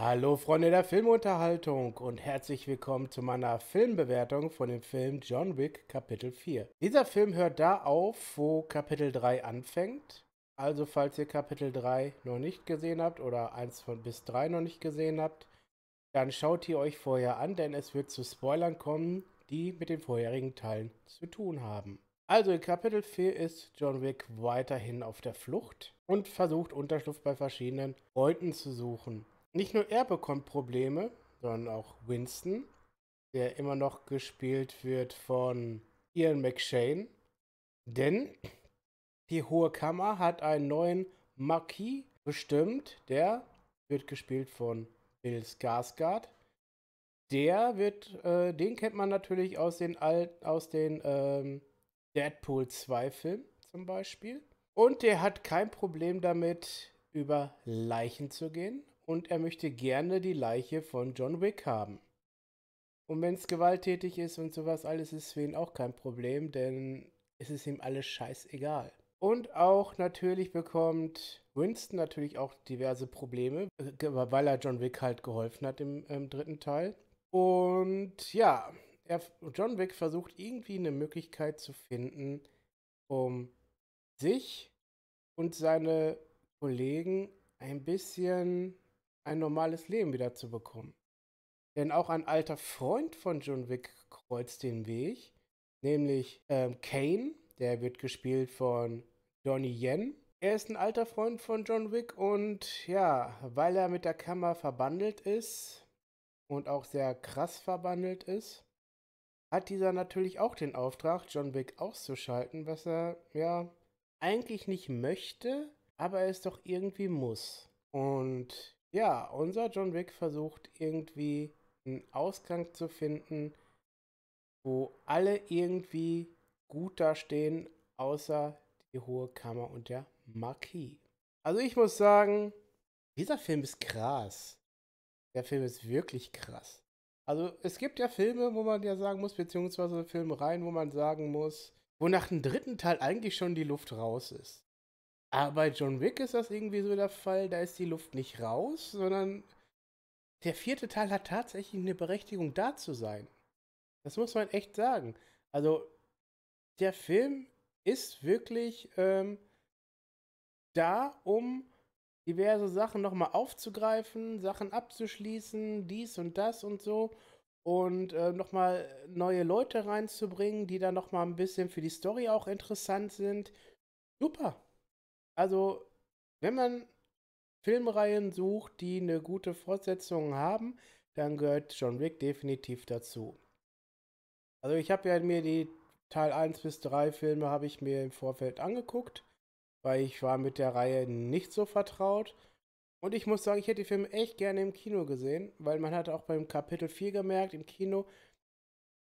Hallo Freunde der Filmunterhaltung und herzlich willkommen zu meiner Filmbewertung von dem Film John Wick Kapitel 4. Dieser Film hört da auf, wo Kapitel 3 anfängt. Also falls ihr Kapitel 3 noch nicht gesehen habt oder 1 von bis 3 noch nicht gesehen habt, dann schaut ihr euch vorher an, denn es wird zu Spoilern kommen, die mit den vorherigen Teilen zu tun haben. Also in Kapitel 4 ist John Wick weiterhin auf der Flucht und versucht Unterschlupf bei verschiedenen Beuten zu suchen nicht nur er bekommt Probleme, sondern auch Winston, der immer noch gespielt wird von Ian McShane. Denn die Hohe Kammer hat einen neuen Marquis bestimmt, der wird gespielt von Bill Skarsgård. Der wird, äh, den kennt man natürlich aus den alten, aus den ähm, Deadpool 2 Filmen zum Beispiel. Und der hat kein Problem damit, über Leichen zu gehen und er möchte gerne die Leiche von John Wick haben. Und wenn es gewalttätig ist und sowas alles, ist für ihn auch kein Problem, denn es ist ihm alles scheißegal. Und auch natürlich bekommt Winston natürlich auch diverse Probleme, äh, weil er John Wick halt geholfen hat im, im dritten Teil. Und ja, er, John Wick versucht irgendwie eine Möglichkeit zu finden, um sich und seine Kollegen ein bisschen ein normales Leben wiederzubekommen. Denn auch ein alter Freund von John Wick kreuzt den Weg, nämlich ähm, Kane, der wird gespielt von Donnie Yen. Er ist ein alter Freund von John Wick und ja, weil er mit der Kammer verbandelt ist und auch sehr krass verbandelt ist, hat dieser natürlich auch den Auftrag, John Wick auszuschalten, was er ja eigentlich nicht möchte, aber es doch irgendwie muss. Und ja, unser John Wick versucht irgendwie einen Ausgang zu finden, wo alle irgendwie gut dastehen, außer die Hohe Kammer und der Marquis. Also ich muss sagen, dieser Film ist krass. Der Film ist wirklich krass. Also es gibt ja Filme, wo man ja sagen muss, beziehungsweise Filme rein, wo man sagen muss, wo nach dem dritten Teil eigentlich schon die Luft raus ist. Aber bei John Wick ist das irgendwie so der Fall, da ist die Luft nicht raus, sondern der vierte Teil hat tatsächlich eine Berechtigung da zu sein. Das muss man echt sagen. Also der Film ist wirklich ähm, da, um diverse Sachen nochmal aufzugreifen, Sachen abzuschließen, dies und das und so. Und äh, nochmal neue Leute reinzubringen, die dann nochmal ein bisschen für die Story auch interessant sind. Super. Also, wenn man Filmreihen sucht, die eine gute Fortsetzung haben, dann gehört John Wick definitiv dazu. Also ich habe ja mir die Teil 1 bis 3 Filme habe ich mir im Vorfeld angeguckt, weil ich war mit der Reihe nicht so vertraut. Und ich muss sagen, ich hätte die Filme echt gerne im Kino gesehen, weil man hat auch beim Kapitel 4 gemerkt, im Kino,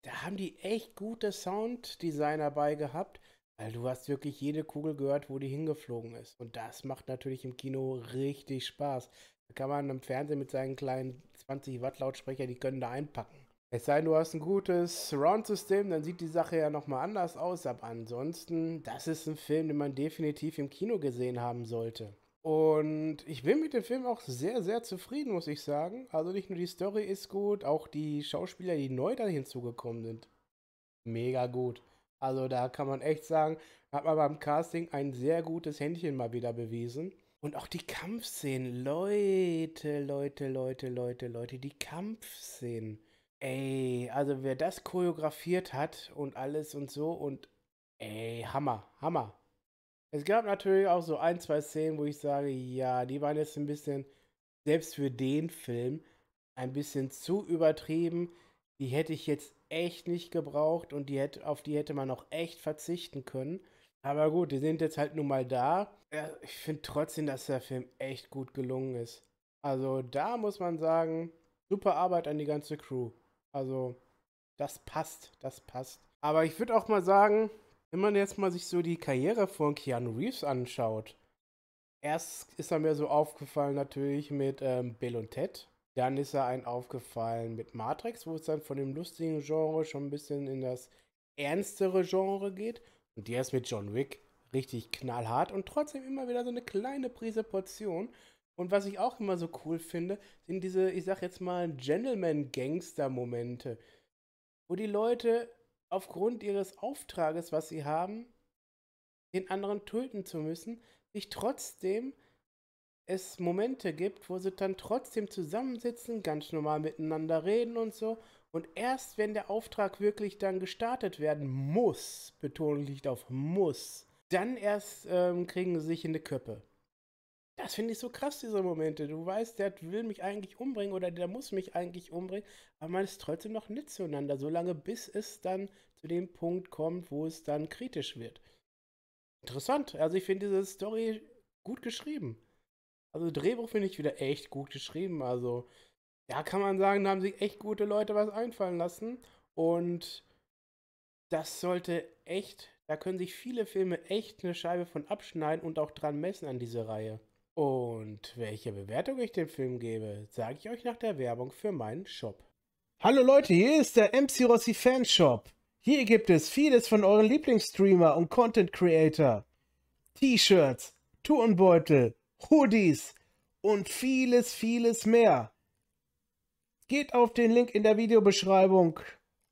da haben die echt gute Sounddesigner bei gehabt, weil du hast wirklich jede Kugel gehört, wo die hingeflogen ist. Und das macht natürlich im Kino richtig Spaß. Da kann man im Fernsehen mit seinen kleinen 20 Watt Lautsprecher, die können da einpacken. Es sei denn, du hast ein gutes Surround-System, dann sieht die Sache ja nochmal anders aus. Aber ansonsten, das ist ein Film, den man definitiv im Kino gesehen haben sollte. Und ich bin mit dem Film auch sehr, sehr zufrieden, muss ich sagen. Also nicht nur die Story ist gut, auch die Schauspieler, die neu da hinzugekommen sind. Mega gut. Also da kann man echt sagen, hat man beim Casting ein sehr gutes Händchen mal wieder bewiesen. Und auch die Kampfszenen. Leute, Leute, Leute, Leute, Leute, die Kampfszenen. Ey, also wer das choreografiert hat und alles und so und ey, Hammer, Hammer. Es gab natürlich auch so ein, zwei Szenen, wo ich sage, ja, die waren jetzt ein bisschen, selbst für den Film, ein bisschen zu übertrieben. Die hätte ich jetzt echt nicht gebraucht und die hätte, auf die hätte man auch echt verzichten können. Aber gut, die sind jetzt halt nun mal da. Ich finde trotzdem, dass der Film echt gut gelungen ist. Also da muss man sagen, super Arbeit an die ganze Crew. Also das passt, das passt. Aber ich würde auch mal sagen, wenn man jetzt mal sich so die Karriere von Keanu Reeves anschaut, erst ist er mir so aufgefallen natürlich mit ähm, Bill und Ted. Dann ist er ein aufgefallen mit Matrix, wo es dann von dem lustigen Genre schon ein bisschen in das ernstere Genre geht. Und der ist mit John Wick richtig knallhart und trotzdem immer wieder so eine kleine Prise Portion. Und was ich auch immer so cool finde, sind diese, ich sag jetzt mal, Gentleman-Gangster-Momente, wo die Leute aufgrund ihres Auftrages, was sie haben, den anderen töten zu müssen, sich trotzdem es Momente gibt, wo sie dann trotzdem zusammensitzen, ganz normal miteinander reden und so. Und erst wenn der Auftrag wirklich dann gestartet werden muss, Betonung liegt auf muss, dann erst ähm, kriegen sie sich in die Köppe. Das finde ich so krass, diese Momente. Du weißt, der will mich eigentlich umbringen oder der muss mich eigentlich umbringen, aber man ist trotzdem noch nett zueinander, solange bis es dann zu dem Punkt kommt, wo es dann kritisch wird. Interessant. Also ich finde diese Story gut geschrieben. Also Drehbuch finde ich wieder echt gut geschrieben. Also ja, kann man sagen, da haben sich echt gute Leute was einfallen lassen. Und das sollte echt, da können sich viele Filme echt eine Scheibe von abschneiden und auch dran messen an diese Reihe. Und welche Bewertung ich dem Film gebe, sage ich euch nach der Werbung für meinen Shop. Hallo Leute, hier ist der MC Rossi Fanshop. Hier gibt es vieles von euren Lieblingsstreamer und Content Creator. T-Shirts, Tourenbeutel. Hoodies und vieles, vieles mehr. Geht auf den Link in der Videobeschreibung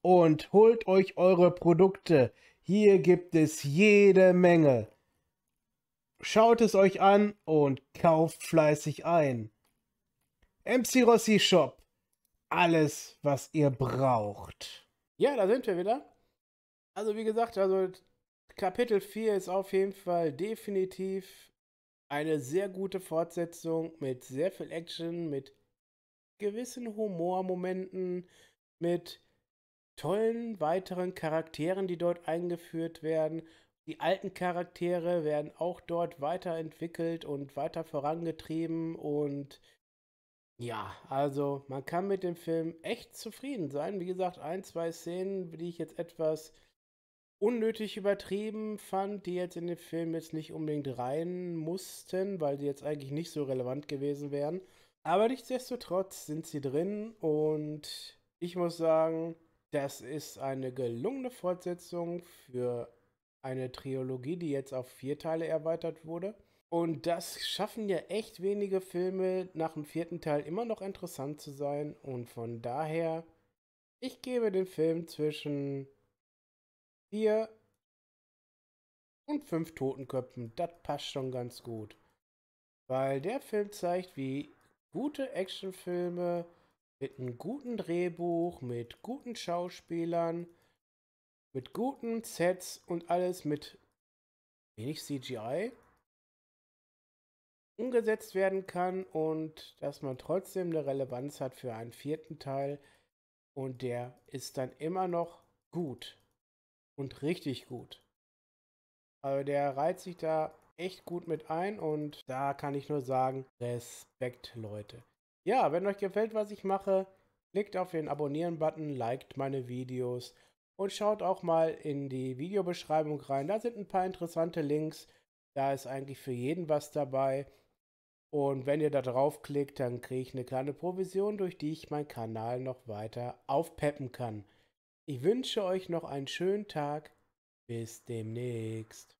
und holt euch eure Produkte. Hier gibt es jede Menge. Schaut es euch an und kauft fleißig ein. MC Rossi Shop. Alles, was ihr braucht. Ja, da sind wir wieder. Also wie gesagt, also Kapitel 4 ist auf jeden Fall definitiv eine sehr gute Fortsetzung mit sehr viel Action, mit gewissen Humormomenten, mit tollen weiteren Charakteren, die dort eingeführt werden. Die alten Charaktere werden auch dort weiterentwickelt und weiter vorangetrieben und ja, also man kann mit dem Film echt zufrieden sein. Wie gesagt, ein, zwei Szenen, die ich jetzt etwas unnötig übertrieben fand, die jetzt in den Film jetzt nicht unbedingt rein mussten, weil die jetzt eigentlich nicht so relevant gewesen wären. Aber nichtsdestotrotz sind sie drin und ich muss sagen, das ist eine gelungene Fortsetzung für eine Trilogie, die jetzt auf vier Teile erweitert wurde. Und das schaffen ja echt wenige Filme, nach dem vierten Teil immer noch interessant zu sein. Und von daher, ich gebe den Film zwischen vier und fünf Totenköpfen. Das passt schon ganz gut. Weil der Film zeigt, wie gute Actionfilme mit einem guten Drehbuch, mit guten Schauspielern, mit guten Sets und alles mit wenig CGI umgesetzt werden kann und dass man trotzdem eine Relevanz hat für einen vierten Teil und der ist dann immer noch gut und richtig gut. Also der reiht sich da echt gut mit ein und da kann ich nur sagen, Respekt Leute. Ja, wenn euch gefällt, was ich mache, klickt auf den Abonnieren-Button, liked meine Videos und schaut auch mal in die Videobeschreibung rein. Da sind ein paar interessante Links. Da ist eigentlich für jeden was dabei. Und wenn ihr da draufklickt, dann kriege ich eine kleine Provision, durch die ich meinen Kanal noch weiter aufpeppen kann. Ich wünsche euch noch einen schönen Tag. Bis demnächst.